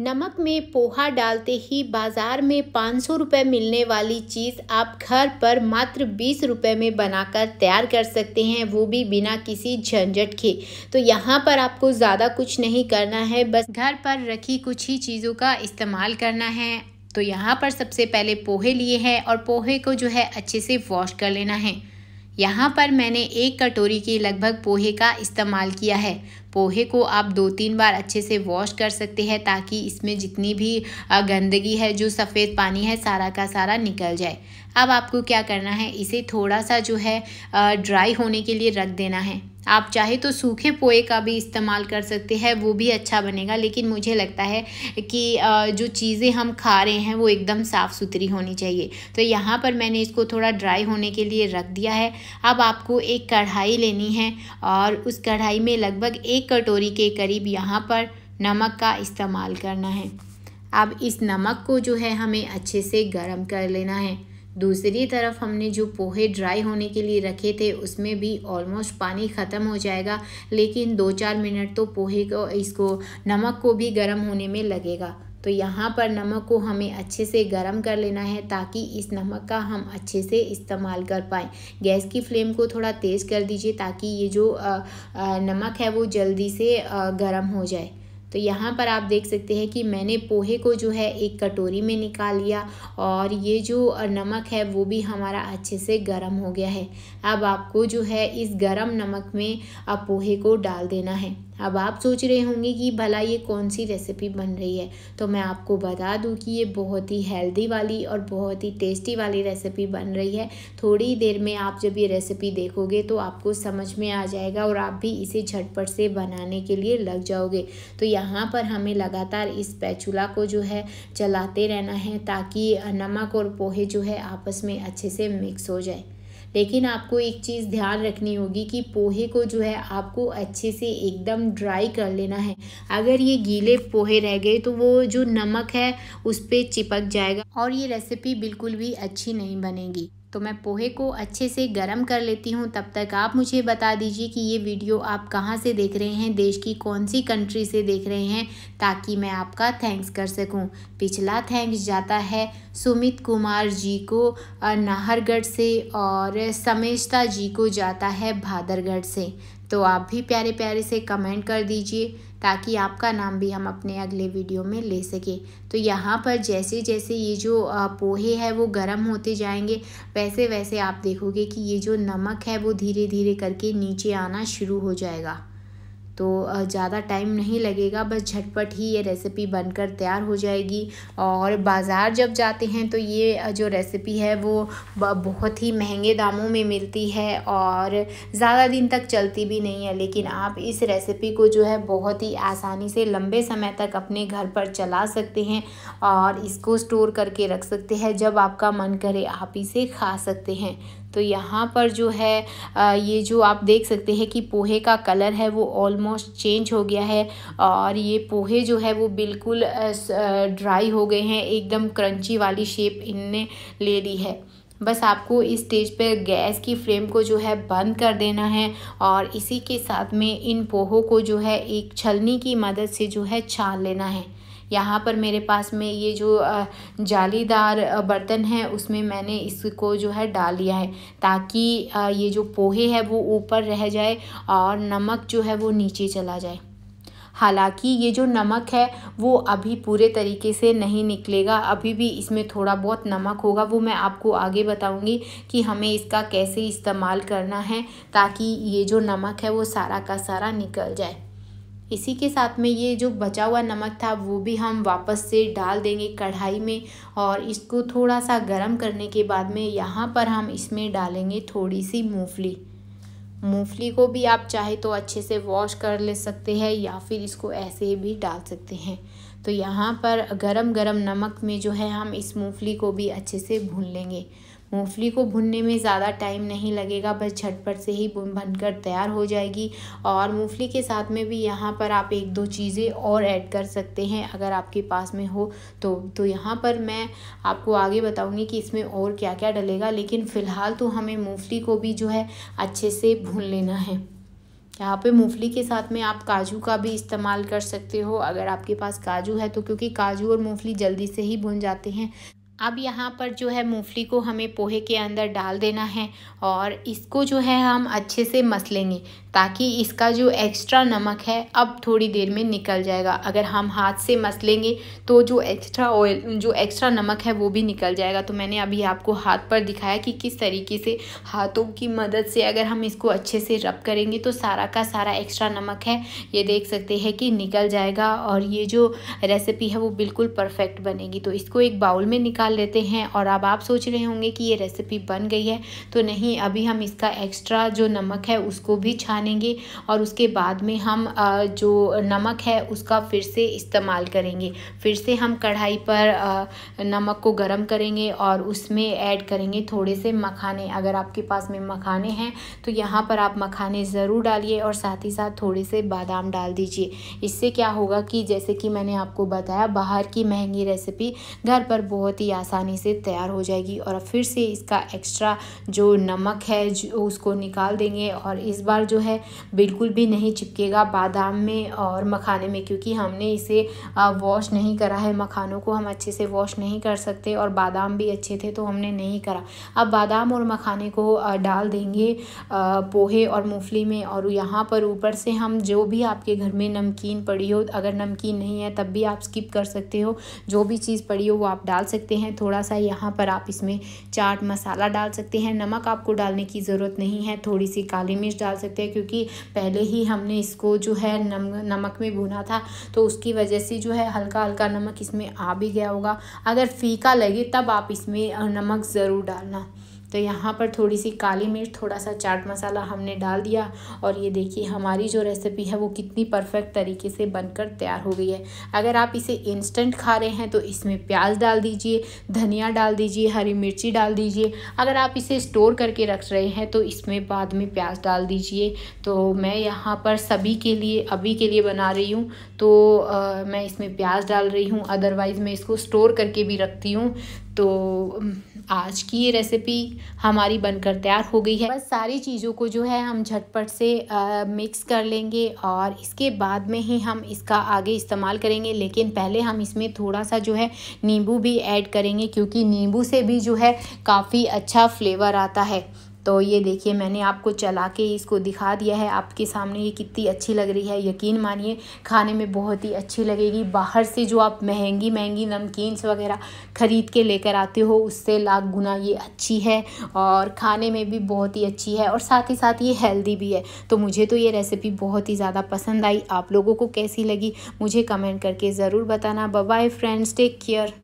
नमक में पोहा डालते ही बाज़ार में पाँच सौ रुपये मिलने वाली चीज़ आप घर पर मात्र बीस रुपये में बनाकर तैयार कर सकते हैं वो भी बिना किसी झंझट के तो यहाँ पर आपको ज़्यादा कुछ नहीं करना है बस घर पर रखी कुछ ही चीज़ों का इस्तेमाल करना है तो यहाँ पर सबसे पहले पोहे लिए हैं और पोहे को जो है अच्छे से वॉश कर लेना है यहाँ पर मैंने एक कटोरी के लगभग पोहे का इस्तेमाल किया है पोहे को आप दो तीन बार अच्छे से वॉश कर सकते हैं ताकि इसमें जितनी भी गंदगी है जो सफ़ेद पानी है सारा का सारा निकल जाए अब आपको क्या करना है इसे थोड़ा सा जो है ड्राई होने के लिए रख देना है आप चाहे तो सूखे पोए का भी इस्तेमाल कर सकते हैं वो भी अच्छा बनेगा लेकिन मुझे लगता है कि जो चीज़ें हम खा रहे हैं वो एकदम साफ़ सुथरी होनी चाहिए तो यहाँ पर मैंने इसको थोड़ा ड्राई होने के लिए रख दिया है अब आपको एक कढ़ाई लेनी है और उस कढ़ाई में लगभग एक कटोरी के करीब यहाँ पर नमक का इस्तेमाल करना है अब इस नमक को जो है हमें अच्छे से गर्म कर लेना है दूसरी तरफ हमने जो पोहे ड्राई होने के लिए रखे थे उसमें भी ऑलमोस्ट पानी ख़त्म हो जाएगा लेकिन दो चार मिनट तो पोहे को इसको नमक को भी गर्म होने में लगेगा तो यहाँ पर नमक को हमें अच्छे से गर्म कर लेना है ताकि इस नमक का हम अच्छे से इस्तेमाल कर पाएँ गैस की फ्लेम को थोड़ा तेज़ कर दीजिए ताकि ये जो नमक है वो जल्दी से गर्म हो जाए तो यहाँ पर आप देख सकते हैं कि मैंने पोहे को जो है एक कटोरी में निकाल लिया और ये जो नमक है वो भी हमारा अच्छे से गर्म हो गया है अब आपको जो है इस गर्म नमक में पोहे को डाल देना है अब आप सोच रहे होंगे कि भला ये कौन सी रेसिपी बन रही है तो मैं आपको बता दूं कि ये बहुत ही हेल्दी वाली और बहुत ही टेस्टी वाली रेसिपी बन रही है थोड़ी देर में आप जब ये रेसिपी देखोगे तो आपको समझ में आ जाएगा और आप भी इसे झटपट से बनाने के लिए लग जाओगे तो यहाँ पर हमें लगातार इस पैचूला को जो है चलाते रहना है ताकि नमक और पोहे जो है आपस में अच्छे से मिक्स हो जाए लेकिन आपको एक चीज़ ध्यान रखनी होगी कि पोहे को जो है आपको अच्छे से एकदम ड्राई कर लेना है अगर ये गीले पोहे रह गए तो वो जो नमक है उस पर चिपक जाएगा और ये रेसिपी बिल्कुल भी अच्छी नहीं बनेगी तो मैं पोहे को अच्छे से गर्म कर लेती हूँ तब तक आप मुझे बता दीजिए कि ये वीडियो आप कहाँ से देख रहे हैं देश की कौन सी कंट्री से देख रहे हैं ताकि मैं आपका थैंक्स कर सकूँ पिछला थैंक्स जाता है सुमित कुमार जी को नाहरगढ़ से और समेशता जी को जाता है भादरगढ़ से तो आप भी प्यारे प्यारे से कमेंट कर दीजिए ताकि आपका नाम भी हम अपने अगले वीडियो में ले सकें तो यहाँ पर जैसे जैसे ये जो पोहे है वो गर्म होते जाएंगे वैसे वैसे आप देखोगे कि ये जो नमक है वो धीरे धीरे करके नीचे आना शुरू हो जाएगा तो ज़्यादा टाइम नहीं लगेगा बस झटपट ही ये रेसिपी बनकर तैयार हो जाएगी और बाज़ार जब जाते हैं तो ये जो रेसिपी है वो बहुत ही महंगे दामों में मिलती है और ज़्यादा दिन तक चलती भी नहीं है लेकिन आप इस रेसिपी को जो है बहुत ही आसानी से लंबे समय तक अपने घर पर चला सकते हैं और इसको स्टोर करके रख सकते हैं जब आपका मन करे आप इसे खा सकते हैं तो यहाँ पर जो है ये जो आप देख सकते हैं कि पोहे का कलर है वो ऑलमोस्ट चेंज हो गया है और ये पोहे जो है वो बिल्कुल ड्राई हो गए हैं एकदम क्रंची वाली शेप इनने ले ली है बस आपको इस स्टेज पर गैस की फ्लेम को जो है बंद कर देना है और इसी के साथ में इन पोहों को जो है एक छलनी की मदद से जो है छान लेना है यहाँ पर मेरे पास में ये जो जालीदार बर्तन है उसमें मैंने इसको जो है डाल लिया है ताकि ये जो पोहे है वो ऊपर रह जाए और नमक जो है वो नीचे चला जाए हालांकि ये जो नमक है वो अभी पूरे तरीके से नहीं निकलेगा अभी भी इसमें थोड़ा बहुत नमक होगा वो मैं आपको आगे बताऊंगी कि हमें इसका कैसे इस्तेमाल करना है ताकि ये जो नमक है वो सारा का सारा निकल जाए इसी के साथ में ये जो बचा हुआ नमक था वो भी हम वापस से डाल देंगे कढ़ाई में और इसको थोड़ा सा गर्म करने के बाद में यहाँ पर हम इसमें डालेंगे थोड़ी सी मूंगफली मूंगफली को भी आप चाहे तो अच्छे से वॉश कर ले सकते हैं या फिर इसको ऐसे भी डाल सकते हैं तो यहाँ पर गरम गरम नमक में जो है हम इस मूंगफली को भी अच्छे से भून लेंगे मूंगफली को भुनने में ज़्यादा टाइम नहीं लगेगा बस झटपट से ही बनकर तैयार हो जाएगी और मूंगफली के साथ में भी यहाँ पर आप एक दो चीज़ें और ऐड कर सकते हैं अगर आपके पास में हो तो तो यहाँ पर मैं आपको आगे बताऊँगी कि इसमें और क्या क्या डलेगा लेकिन फ़िलहाल तो हमें मूँगफली को भी जो है अच्छे से भून लेना है यहाँ पे मूंगफली के साथ में आप काजू का भी इस्तेमाल कर सकते हो अगर आपके पास काजू है तो क्योंकि काजू और मूंगफली जल्दी से ही भुन जाते हैं अब यहाँ पर जो है मूंगफली को हमें पोहे के अंदर डाल देना है और इसको जो है हम अच्छे से मस लेंगे ताकि इसका जो एक्स्ट्रा नमक है अब थोड़ी देर में निकल जाएगा अगर हम हाथ से मस लेंगे तो जो एक्स्ट्रा ऑयल जो एक्स्ट्रा नमक है वो भी निकल जाएगा तो मैंने अभी आपको हाथ पर दिखाया कि किस तरीके से हाथों की मदद से अगर हम इसको अच्छे से रब करेंगे तो सारा का सारा एक्स्ट्रा नमक है ये देख सकते हैं कि निकल जाएगा और ये जो रेसिपी है वो बिल्कुल परफेक्ट बनेगी तो इसको एक बाउल में निकाल लेते हैं और अब आप सोच रहे होंगे कि ये रेसिपी बन गई है तो नहीं अभी हम इसका एक्स्ट्रा जो नमक है उसको भी छानेंगे और उसके बाद में हम जो नमक है उसका फिर से इस्तेमाल करेंगे फिर से हम कढ़ाई पर नमक को गर्म करेंगे और उसमें ऐड करेंगे थोड़े से मखाने अगर आपके पास में मखाने हैं तो यहाँ पर आप मखाने ज़रूर डालिए और साथ ही साथ थोड़े से बादाम डाल दीजिए इससे क्या होगा कि जैसे कि मैंने आपको बताया बाहर की महंगी रेसिपी घर पर बहुत ही आसानी से तैयार हो जाएगी और फिर से इसका एक्स्ट्रा जो नमक है जो उसको निकाल देंगे और इस बार जो है बिल्कुल भी नहीं चिपकेगा बादाम में और मखाने में क्योंकि हमने इसे वॉश नहीं करा है मखानों को हम अच्छे से वॉश नहीं कर सकते और बादाम भी अच्छे थे तो हमने नहीं करा अब बादाम और मखाने को डाल देंगे पोहे और मूंगफली में और यहाँ पर ऊपर से हम जो भी आपके घर में नमकीन पड़ी हो अगर नमकीन नहीं है तब भी आप स्किप कर सकते हो जो भी चीज़ पड़ी हो वो आप डाल सकते हैं हैं थोड़ा सा यहाँ पर आप इसमें चाट मसाला डाल सकते हैं नमक आपको डालने की ज़रूरत नहीं है थोड़ी सी काली मिर्च डाल सकते हैं क्योंकि पहले ही हमने इसको जो है नम नमक में भुना था तो उसकी वजह से जो है हल्का हल्का नमक इसमें आ भी गया होगा अगर फीका लगे तब आप इसमें नमक ज़रूर डालना तो यहाँ पर थोड़ी सी काली मिर्च थोड़ा सा चाट मसाला हमने डाल दिया और ये देखिए हमारी जो रेसिपी है वो कितनी परफेक्ट तरीके से बनकर तैयार हो गई है अगर आप इसे इंस्टेंट खा रहे हैं तो इसमें प्याज डाल दीजिए धनिया डाल दीजिए हरी मिर्ची डाल दीजिए अगर आप इसे स्टोर करके रख रहे हैं तो इसमें बाद में प्याज डाल दीजिए तो मैं यहाँ पर सभी के लिए अभी के लिए बना रही हूँ तो आ, मैं इसमें प्याज डाल रही हूँ अदरवाइज़ मैं इसको स्टोर करके भी रखती हूँ तो आज की ये रेसिपी हमारी बनकर तैयार हो गई है बस सारी चीज़ों को जो है हम झटपट से आ, मिक्स कर लेंगे और इसके बाद में ही हम इसका आगे इस्तेमाल करेंगे लेकिन पहले हम इसमें थोड़ा सा जो है नींबू भी ऐड करेंगे क्योंकि नींबू से भी जो है काफ़ी अच्छा फ्लेवर आता है तो ये देखिए मैंने आपको चला के इसको दिखा दिया है आपके सामने ये कितनी अच्छी लग रही है यकीन मानिए खाने में बहुत ही अच्छी लगेगी बाहर से जो आप महंगी महंगी नमकीन्स वगैरह ख़रीद के लेकर आते हो उससे लाख गुना ये अच्छी है और खाने में भी बहुत ही अच्छी है और साथ ही साथ ये हेल्दी भी है तो मुझे तो ये रेसिपी बहुत ही ज़्यादा पसंद आई आप लोगों को कैसी लगी मुझे कमेंट करके ज़रूर बताना बाय फ्रेंड्स टेक केयर